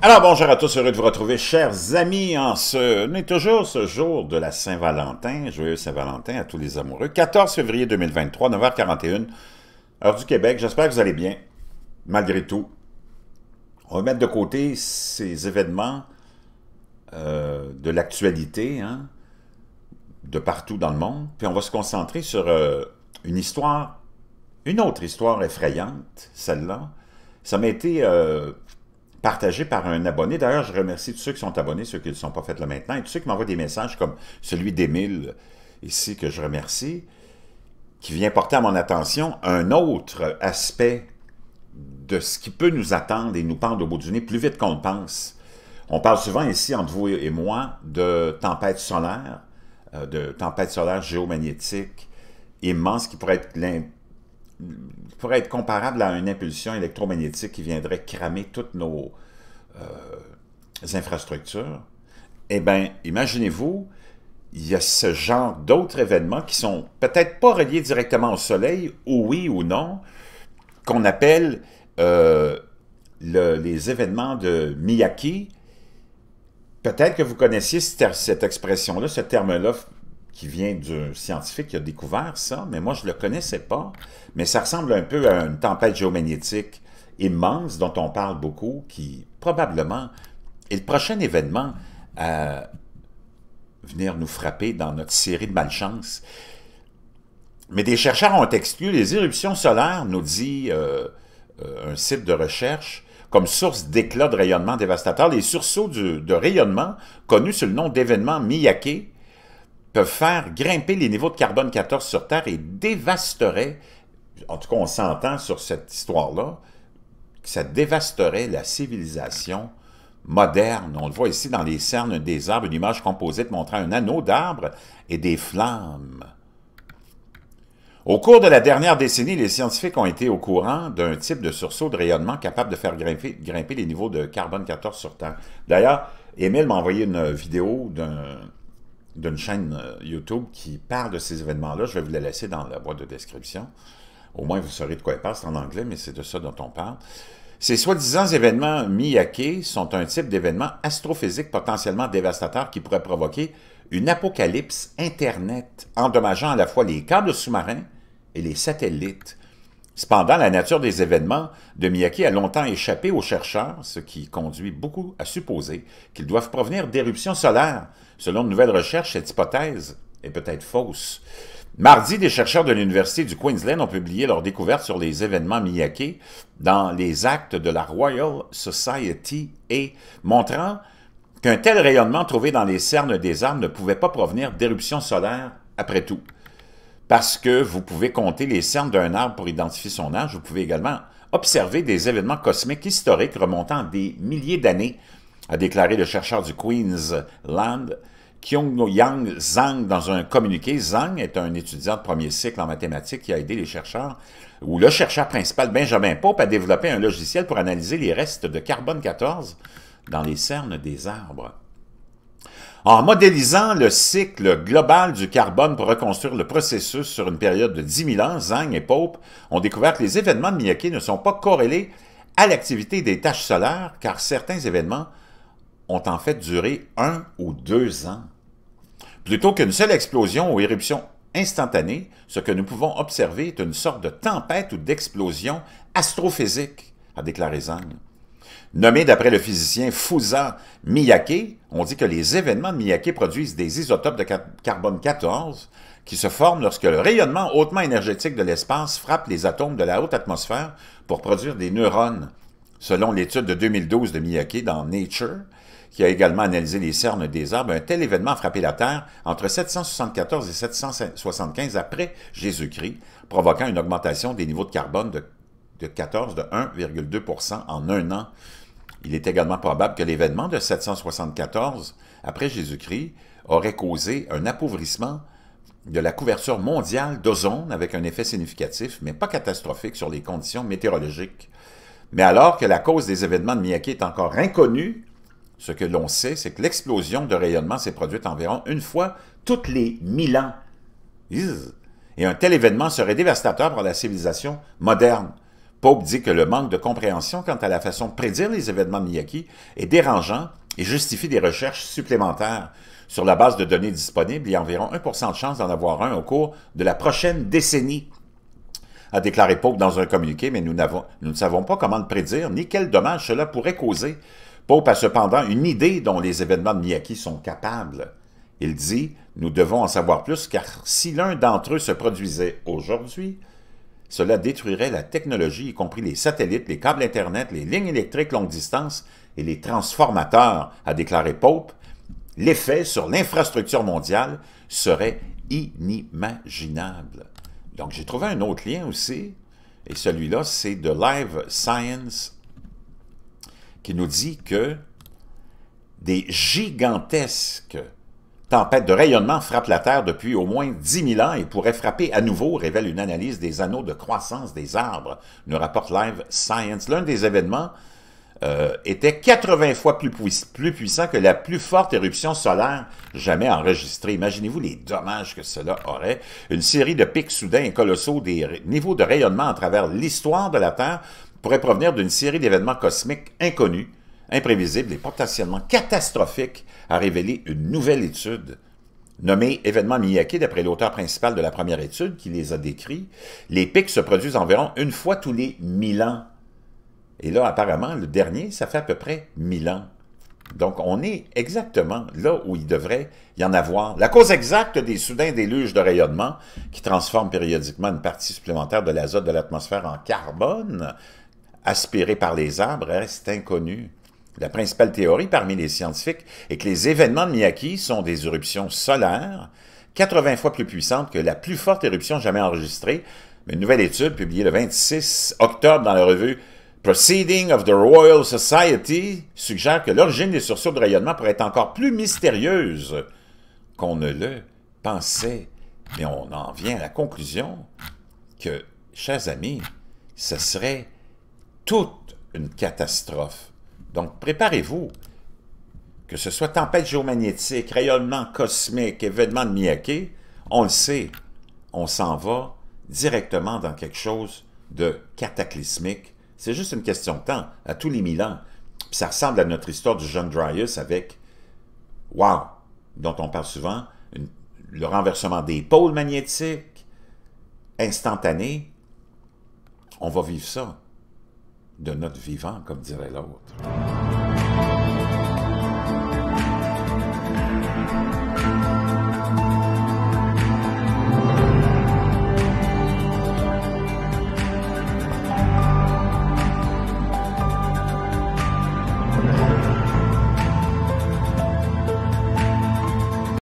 Alors bonjour à tous, heureux de vous retrouver, chers amis, en ce, n'est toujours ce jour de la Saint-Valentin, joyeux Saint-Valentin à tous les amoureux, 14 février 2023, 9h41, heure du Québec, j'espère que vous allez bien, malgré tout. On va mettre de côté ces événements euh, de l'actualité, hein, de partout dans le monde, puis on va se concentrer sur euh, une histoire, une autre histoire effrayante, celle-là. Ça m'a été... Euh, partagé par un abonné. D'ailleurs, je remercie tous ceux qui sont abonnés, ceux qui ne sont pas faits là maintenant, et tous ceux qui m'envoient des messages comme celui d'Émile, ici, que je remercie, qui vient porter à mon attention un autre aspect de ce qui peut nous attendre et nous pendre au bout du nez plus vite qu'on le pense. On parle souvent ici, entre vous et moi, de tempête solaire, euh, de tempêtes solaires géomagnétiques immense qui pourraient être pourrait être comparable à une impulsion électromagnétique qui viendrait cramer toutes nos euh, infrastructures. Eh bien, imaginez-vous, il y a ce genre d'autres événements qui sont peut-être pas reliés directement au Soleil, ou oui ou non, qu'on appelle euh, les événements de Miyaki. Peut-être que vous connaissiez cette, expression-là, ce terme-là qui vient d'un scientifique qui a découvert ça, mais moi, je ne le connaissais pas. Mais ça ressemble un peu à une tempête géomagnétique immense dont on parle beaucoup, qui probablement est le prochain événement à euh, venir nous frapper dans notre série de malchance. Mais des chercheurs ont exclu les éruptions solaires, nous dit euh, euh, un site de recherche, comme source d'éclats de rayonnement dévastateur. les sursauts de rayonnement connus sous le nom d'événements Miyake faire grimper les niveaux de carbone 14 sur Terre et dévasterait, en tout cas on s'entend sur cette histoire-là, que ça dévasterait la civilisation moderne. On le voit ici dans les cernes des arbres, une image composite montrant un anneau d'arbres et des flammes. Au cours de la dernière décennie, les scientifiques ont été au courant d'un type de sursaut de rayonnement capable de faire grimper, grimper les niveaux de carbone 14 sur Terre. D'ailleurs, Émile m'a envoyé une vidéo d'un d'une chaîne euh, YouTube qui parle de ces événements-là. Je vais vous les laisser dans la boîte de description. Au moins, vous saurez de quoi il parle. C'est en anglais, mais c'est de ça dont on parle. Ces soi-disant événements miyake sont un type d'événement astrophysique potentiellement dévastateur qui pourrait provoquer une apocalypse Internet, endommageant à la fois les câbles sous-marins et les satellites. Cependant, la nature des événements de Miyake a longtemps échappé aux chercheurs, ce qui conduit beaucoup à supposer qu'ils doivent provenir d'éruptions solaires, Selon de nouvelles recherches, cette hypothèse est peut-être fausse. Mardi, des chercheurs de l'Université du Queensland ont publié leur découverte sur les événements miyake dans les actes de la Royal Society et montrant qu'un tel rayonnement trouvé dans les cernes des arbres ne pouvait pas provenir d'éruptions solaires après tout. Parce que vous pouvez compter les cernes d'un arbre pour identifier son âge, vous pouvez également observer des événements cosmiques historiques remontant à des milliers d'années a déclaré le chercheur du Queensland, Kyung Yang Zhang dans un communiqué. Zhang est un étudiant de premier cycle en mathématiques qui a aidé les chercheurs, ou le chercheur principal Benjamin Pope, a développé un logiciel pour analyser les restes de carbone 14 dans les cernes des arbres. En modélisant le cycle global du carbone pour reconstruire le processus sur une période de 10 000 ans, Zhang et Pope ont découvert que les événements de Miyake ne sont pas corrélés à l'activité des taches solaires, car certains événements ont en fait duré un ou deux ans, plutôt qu'une seule explosion ou éruption instantanée, ce que nous pouvons observer est une sorte de tempête ou d'explosion astrophysique, a déclaré Zhang. Nommé d'après le physicien Fusa Miyake, on dit que les événements de Miyake produisent des isotopes de carbone 14 qui se forment lorsque le rayonnement hautement énergétique de l'espace frappe les atomes de la haute atmosphère pour produire des neurones. Selon l'étude de 2012 de Miyake dans Nature, qui a également analysé les cernes des arbres, un tel événement a frappé la Terre entre 774 et 775 après Jésus-Christ, provoquant une augmentation des niveaux de carbone de, de 14 de 1,2 en un an. Il est également probable que l'événement de 774 après Jésus-Christ aurait causé un appauvrissement de la couverture mondiale d'ozone avec un effet significatif, mais pas catastrophique, sur les conditions météorologiques. Mais alors que la cause des événements de Miyake est encore inconnue, ce que l'on sait, c'est que l'explosion de rayonnement s'est produite environ une fois toutes les mille ans. Et un tel événement serait dévastateur pour la civilisation moderne. Pope dit que le manque de compréhension quant à la façon de prédire les événements de est dérangeant et justifie des recherches supplémentaires. Sur la base de données disponibles, il y a environ 1 de chance d'en avoir un au cours de la prochaine décennie, a déclaré Pope dans un communiqué, mais nous, nous ne savons pas comment le prédire ni quel dommage cela pourrait causer. Pope a cependant une idée dont les événements de Miyaki sont capables. Il dit « Nous devons en savoir plus, car si l'un d'entre eux se produisait aujourd'hui, cela détruirait la technologie, y compris les satellites, les câbles Internet, les lignes électriques longue distance et les transformateurs », a déclaré Pope. L'effet sur l'infrastructure mondiale serait inimaginable. Donc, j'ai trouvé un autre lien aussi, et celui-là, c'est de Live Science qui nous dit que des gigantesques tempêtes de rayonnement frappent la Terre depuis au moins 10 000 ans et pourraient frapper à nouveau, révèle une analyse des anneaux de croissance des arbres, nous rapporte Live Science. L'un des événements euh, était 80 fois plus, plus, puissant que la plus forte éruption solaire jamais enregistrée. Imaginez-vous les dommages que cela aurait. Une série de pics soudains et colossaux des niveaux de rayonnement à travers l'histoire de la Terre pourrait provenir d'une série d'événements cosmiques inconnus, imprévisibles et potentiellement catastrophiques, a révélé une nouvelle étude. Nommée événement Miyake d'après l'auteur principal de la première étude qui les a décrits, les pics se produisent environ une fois tous les 1000 ans. Et là, apparemment, le dernier, ça fait à peu près 1000 ans. Donc, on est exactement là où il devrait y en avoir. La cause exacte des soudains déluges de rayonnement, qui transforment périodiquement une partie supplémentaire de l'azote de l'atmosphère en carbone, aspirée par les arbres reste hein, inconnue. La principale théorie parmi les scientifiques est que les événements de Miyaki sont des éruptions solaires 80 fois plus puissantes que la plus forte éruption jamais enregistrée. Une nouvelle étude publiée le 26 octobre dans la revue Proceeding of the Royal Society suggère que l'origine des sursauts de rayonnement pourrait être encore plus mystérieuse qu'on ne le pensait. Mais on en vient à la conclusion que, chers amis, ce serait toute une catastrophe. Donc, préparez-vous. Que ce soit tempête géomagnétique, rayonnement cosmique, événement de Miyake, on le sait, on s'en va directement dans quelque chose de cataclysmique. C'est juste une question de temps, à tous les mille ans. ça ressemble à notre histoire du jeune Dryus avec, wow, dont on parle souvent, le renversement des pôles magnétiques, instantané. On va vivre ça de notre vivant, comme dirait l'autre.